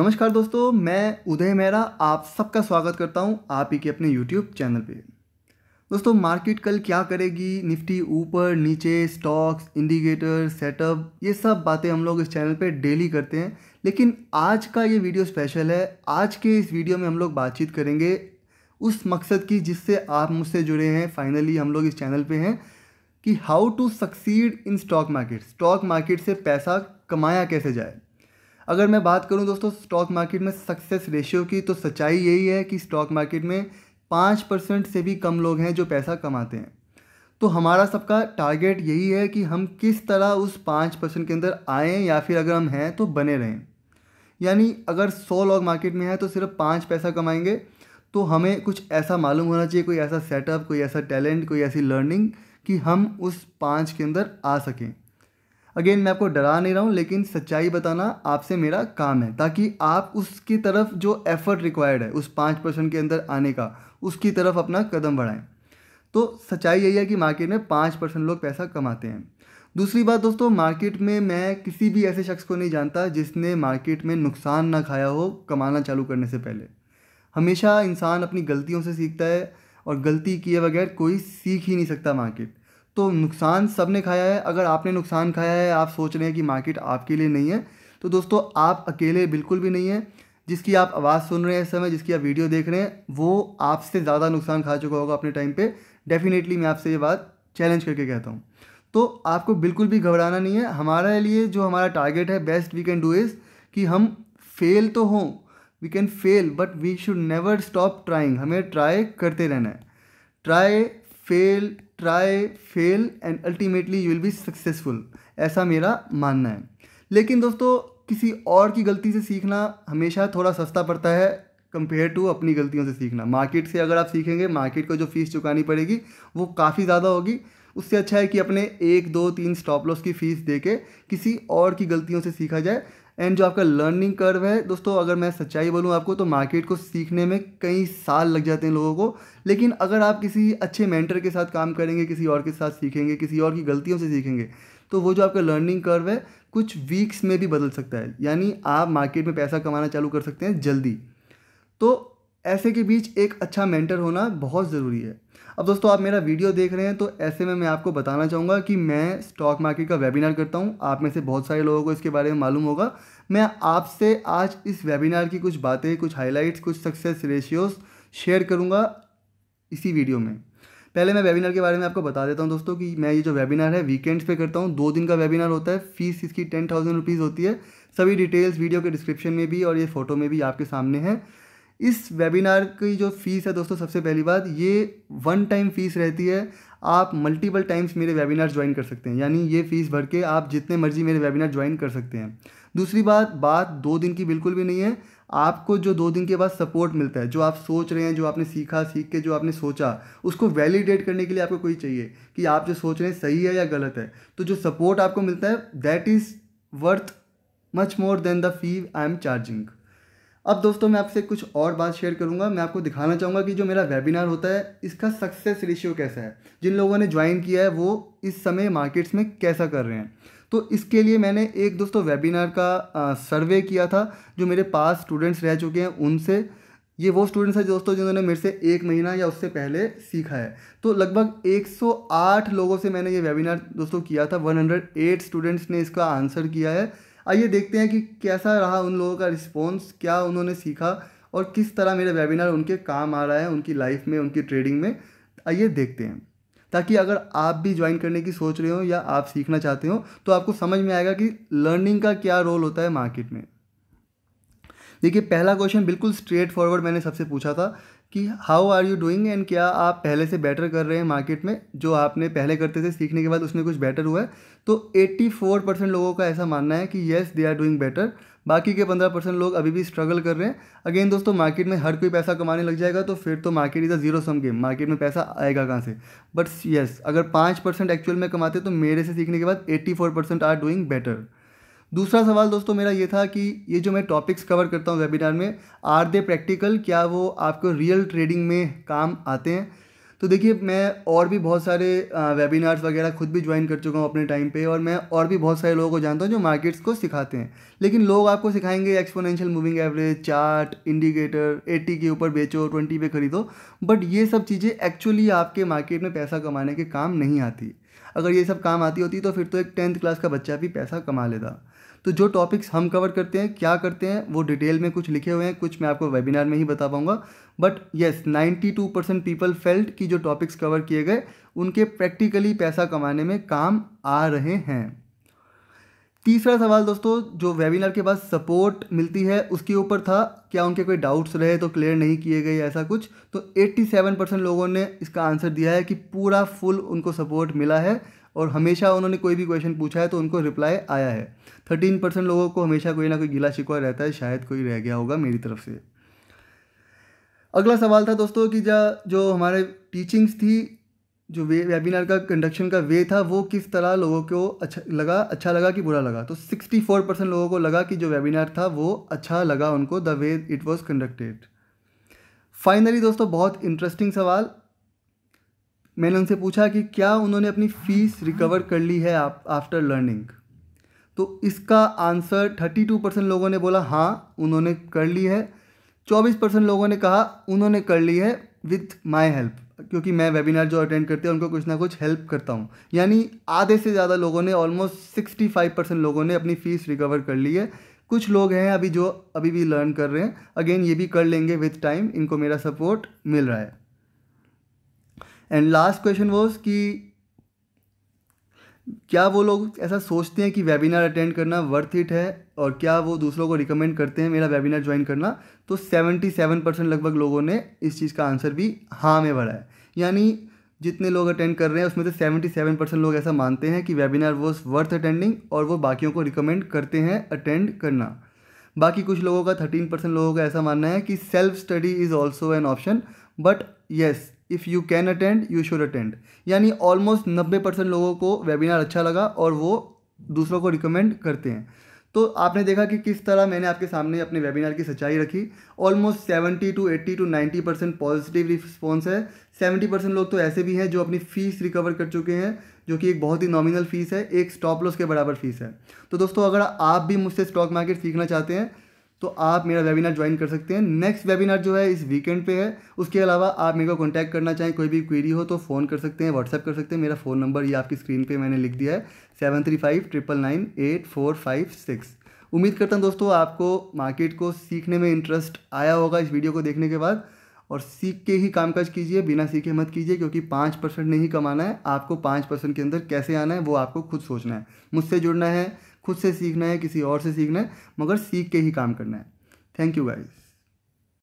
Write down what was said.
नमस्कार दोस्तों मैं उदय मेहरा आप सबका स्वागत करता हूं आप ही के अपने यूट्यूब चैनल पे दोस्तों मार्केट कल क्या करेगी निफ्टी ऊपर नीचे स्टॉक्स इंडिकेटर सेटअप ये सब बातें हम लोग इस चैनल पे डेली करते हैं लेकिन आज का ये वीडियो स्पेशल है आज के इस वीडियो में हम लोग बातचीत करेंगे उस मकसद की जिससे आप मुझसे जुड़े हैं फाइनली हम लोग इस चैनल पर हैं कि how to succeed in stock market stock market से पैसा कमाया कैसे जाए अगर मैं बात करूं दोस्तों स्टॉक मार्केट में सक्सेस रेशियो की तो सच्चाई यही है कि स्टॉक मार्केट में पाँच परसेंट से भी कम लोग हैं जो पैसा कमाते हैं तो हमारा सबका टारगेट यही है कि हम किस तरह उस पाँच परसेंट के अंदर आएँ या फिर अगर हम हैं तो बने रहें यानी अगर सौ लोग मार्केट में हैं तो सिर्फ पाँच पैसा कमाएंगे तो हमें कुछ ऐसा मालूम होना चाहिए कोई ऐसा सेटअप कोई ऐसा टैलेंट कोई ऐसी लर्निंग कि हम उस पाँच के अंदर आ सकें अगेन मैं आपको डरा नहीं रहा हूँ लेकिन सच्चाई बताना आपसे मेरा काम है ताकि आप उसकी तरफ जो एफर्ट रिक्वायर्ड है उस पाँच परसेंट के अंदर आने का उसकी तरफ अपना कदम बढ़ाएं तो सच्चाई यही है कि मार्केट में पाँच परसेंट लोग पैसा कमाते हैं दूसरी बात दोस्तों मार्केट में मैं किसी भी ऐसे शख्स को नहीं जानता जिसने मार्केट में नुकसान ना खाया हो कमाना चालू करने से पहले हमेशा इंसान अपनी गलतियों से सीखता है और गलती किए बगैर कोई सीख ही नहीं सकता मार्केट तो नुकसान सब ने खाया है अगर आपने नुकसान खाया है आप सोच रहे हैं कि मार्केट आपके लिए नहीं है तो दोस्तों आप अकेले बिल्कुल भी नहीं हैं जिसकी आप आवाज़ सुन रहे हैं इस समय जिसकी आप वीडियो देख रहे हैं वो आपसे ज़्यादा नुकसान खा चुका होगा अपने टाइम पे डेफिनेटली मैं आपसे ये बात चैलेंज करके कहता हूँ तो आपको बिल्कुल भी घबराना नहीं है हमारे लिए जो हमारा टारगेट है best we can do is कि हम फेल तो हों we can fail but we should never stop trying हमें ट्राई करते रहना है try fail try fail and ultimately you will be successful ऐसा मेरा मानना है लेकिन दोस्तों किसी और की गलती से सीखना हमेशा थोड़ा सस्ता पड़ता है कंपेयर टू अपनी गलतियों से सीखना मार्केट से अगर आप सीखेंगे मार्केट को जो फ़ीस चुकानी पड़ेगी वो काफ़ी ज़्यादा होगी उससे अच्छा है कि अपने एक दो तीन स्टॉप लॉस की फ़ीस दे के किसी और की गलतियों से सीखा जाए एंड जो आपका लर्निंग कर्व है दोस्तों अगर मैं सच्चाई बोलूँ आपको तो मार्केट को सीखने में कई साल लग जाते हैं लोगों को लेकिन अगर आप किसी अच्छे मेंटर के साथ काम करेंगे किसी और के साथ सीखेंगे किसी और की गलतियों से सीखेंगे तो वो जो आपका लर्निंग कर्व है कुछ वीक्स में भी बदल सकता है यानी आप मार्केट में पैसा कमाना चालू कर सकते हैं जल्दी तो ऐसे के बीच एक अच्छा मेंटर होना बहुत ज़रूरी है अब दोस्तों आप मेरा वीडियो देख रहे हैं तो ऐसे में मैं आपको बताना चाहूँगा कि मैं स्टॉक मार्केट का वेबिनार करता हूँ आप में से बहुत सारे लोगों को इसके बारे में मालूम होगा मैं आपसे आज इस वेबिनार की कुछ बातें कुछ हाईलाइट्स कुछ सक्सेस रेशियोज़ शेयर करूँगा इसी वीडियो में पहले मैं वेबिनार के बारे में आपको बता देता हूँ दोस्तों कि मैं ये जो वेबिनार है वीकेंड्स पर करता हूँ दो दिन का वेबिनार होता है फीस इसकी टेन थाउजेंड रुपीज़ होती है सभी डिटेल्स वीडियो के डिस्क्रिप्शन में भी और ये फोटो में भी आपके सामने हैं इस वेबिनार की जो फ़ीस है दोस्तों सबसे पहली बात ये वन टाइम फ़ीस रहती है आप मल्टीपल टाइम्स मेरे वेबिनार ज्वाइन कर सकते हैं यानी ये फ़ीस भर के आप जितने मर्जी मेरे वेबिनार ज्वाइन कर सकते हैं दूसरी बात बात दो दिन की बिल्कुल भी नहीं है आपको जो दो दिन के बाद सपोर्ट मिलता है जो आप सोच रहे हैं जो आपने सीखा सीख के जो आपने सोचा उसको वैलिडेट करने के लिए आपको कोई चाहिए कि आप जो सोच रहे हैं सही है या गलत है तो जो सपोर्ट आपको मिलता है that is worth much more than the fee I am charging अब दोस्तों मैं आपसे कुछ और बात शेयर करूंगा मैं आपको दिखाना चाहूँगा कि जो मेरा वेबिनार होता है इसका सक्सेस रेशियो कैसा है जिन लोगों ने ज्वाइन किया है वो इस समय मार्केट्स में कैसा कर रहे हैं तो इसके लिए मैंने एक दोस्तों वेबिनार का आ, सर्वे किया था जो मेरे पास स्टूडेंट्स रह चुके हैं उनसे ये वो स्टूडेंट्स हैं दोस्तों जिन्होंने मेरे से एक महीना या उससे पहले सीखा है तो लगभग 108 लोगों से मैंने ये वेबिनार दोस्तों किया था 108 स्टूडेंट्स ने इसका आंसर किया है आइए देखते हैं कि कैसा रहा उन लोगों का रिस्पॉन्स क्या उन्होंने सीखा और किस तरह मेरा वेबिनार उनके काम आ रहा है उनकी लाइफ में उनकी ट्रेडिंग में आइए देखते हैं ताकि अगर आप भी ज्वाइन करने की सोच रहे हो या आप सीखना चाहते हो तो आपको समझ में आएगा कि लर्निंग का क्या रोल होता है मार्केट में देखिए पहला क्वेश्चन बिल्कुल स्ट्रेट फॉरवर्ड मैंने सबसे पूछा था कि how are you doing and क्या आप पहले से बेटर कर रहे हैं मार्केट में जो आपने पहले करते थे सीखने के बाद उसमें कुछ बेटर हुआ है तो 84 परसेंट लोगों का ऐसा मानना है कि yes they are doing better बाकी के 15 परसेंट लोग अभी भी स्ट्रगल कर रहे हैं अगेन दोस्तों मार्केट में हर कोई पैसा कमाने लग जाएगा तो फिर तो market is a zero sum game market में पैसा आएगा कहाँ से बट येस अगर पाँच परसेंट एक्चुअल में कमाते तो मेरे से सीखने के बाद eighty four percent are doing better दूसरा सवाल दोस्तों मेरा ये था कि ये जो मैं टॉपिक्स कवर करता हूँ वेबिनार में आर दे प्रैक्टिकल क्या वो आपको रियल ट्रेडिंग में काम आते हैं तो देखिए मैं और भी बहुत सारे वेबिनार्स वगैरह खुद भी ज्वाइन कर चुका हूँ अपने टाइम पे और मैं और भी बहुत सारे लोगों को जानता हूँ जो मार्केट्स को सिखाते हैं लेकिन लोग आपको सिखाएंगे exponential moving average chart indicator eighty के ऊपर बेचो ट्वेंटी पे खरीदो बट ये सब चीज़ें एक्चुअली आपके मार्केट में पैसा कमाने के काम नहीं आती अगर ये सब काम आती होती तो फिर तो एक टेंथ क्लास का बच्चा भी पैसा कमा लेता तो जो टॉपिक्स हम कवर करते हैं क्या करते हैं वो डिटेल में कुछ लिखे हुए हैं कुछ मैं आपको वेबिनार में ही बता पाऊँगा but yes ninety two percent people felt कि जो टॉपिक्स कवर किए गए उनके प्रैक्टिकली पैसा कमाने में काम आ रहे हैं तीसरा सवाल दोस्तों जो वेबिनार के बाद सपोर्ट मिलती है उसके ऊपर था क्या उनके कोई डाउट्स रहे तो क्लियर नहीं किए गए ऐसा कुछ तो 87 परसेंट लोगों ने इसका आंसर दिया है कि पूरा फुल उनको सपोर्ट मिला है और हमेशा उन्होंने कोई भी क्वेश्चन पूछा है तो उनको रिप्लाई आया है थर्टीन परसेंट लोगों को हमेशा कोई ना कोई गिला शिकवा रहता है शायद कोई रह गया होगा मेरी तरफ से अगला सवाल था दोस्तों कि जो हमारे टीचिंग्स थी जो वे वेबिनार का कंडक्शन का वे था वो किस तरह लोगों को अच्छा लगा अच्छा लगा कि बुरा लगा तो सिक्सटी फोर परसेंट लोगों को लगा कि जो वेबिनार था वो अच्छा लगा उनको the way it was conducted finally दोस्तों बहुत इंटरेस्टिंग सवाल मैंने उनसे पूछा कि क्या उन्होंने अपनी फ़ीस रिकवर कर ली है आप आफ्टर लर्निंग तो इसका आंसर थर्टी टू परसेंट लोगों ने बोला हाँ उन्होंने कर ली है चौबीस परसेंट लोगों ने कहा उन्होंने कर ली है विथ माई हेल्प क्योंकि मैं वेबिनार जो अटेंड करते हैं उनको कुछ ना कुछ हेल्प करता हूँ यानी आधे से ज़्यादा लोगों ने ऑलमोस्ट सिक्सटी फाइव परसेंट लोगों ने अपनी फ़ीस रिकवर कर ली है कुछ लोग हैं अभी जो अभी भी लर्न कर रहे हैं अगेन ये भी कर लेंगे विथ टाइम इनको मेरा सपोर्ट मिल रहा है एंड लास्ट क्वेश्चन वॉज कि क्या वो लोग ऐसा सोचते हैं कि वेबिनार अटेंड करना वर्थ इट है और क्या वो दूसरों को रिकमेंड करते हैं मेरा वेबिनार ज्वाइन करना तो सेवेंटी सेवन परसेंट लगभग लोगों ने इस चीज़ का आंसर भी हाँ में भरा है यानी जितने लोग अटेंड कर रहे हैं उसमें से सेवन परसेंट लोग ऐसा मानते हैं कि वेबिनार वॉज वर्थ अटेंडिंग और वो बाकियों को रिकमेंड करते हैं अटेंड करना बाकी कुछ लोगों का थर्टीन परसेंट लोगों का ऐसा मानना है कि self study is also an option but yes if you can attend you should attend यानी ऑलमोस्ट नब्बे परसेंट लोगों को वेबिनार अच्छा लगा और वो दूसरों को रिकमेंड करते हैं तो आपने देखा कि किस तरह मैंने आपके सामने अपने वेबिनार की सच्चाई रखी almost seventy to eighty to ninety percent positive response है सेवेंटी परसेंट लोग तो ऐसे भी हैं जो अपनी फ़ीस रिकवर कर चुके हैं जो कि एक बहुत ही नॉमिनल फ़ीस है एक स्टॉप लॉस के बराबर फ़ीस है तो दोस्तों अगर आप भी मुझसे स्टॉक मार्केट सीखना चाहते हैं तो आप मेरा वेबिनार ज्वाइन कर सकते हैं नेक्स्ट वेबिनार जो है इस वीकेंड पे है उसके अलावा आप मेरे को कॉन्टैक्ट करना चाहें कोई भी क्वेरी हो तो फ़ोन कर सकते हैं व्हाट्सएप कर सकते हैं मेरा फ़ोन नंबर ये आपकी स्क्रीन पे मैंने लिख दिया है seven three five triple nine eight four five six उम्मीद करता हूँ दोस्तों आपको मार्केट को सीखने में इंटरेस्ट आया होगा इस वीडियो को देखने के बाद और सीख के ही कामकाज कीजिए बिना सीखे मत कीजिए क्योंकि पाँच परसेंट नहीं कमाना है आपको पाँच परसेंट के अंदर कैसे आना है वो आपको खुद सोचना है मुझसे जुड़ना है खुद से सीखना है किसी और से सीखना है मगर सीख के ही काम करना है थैंक यू गाइज़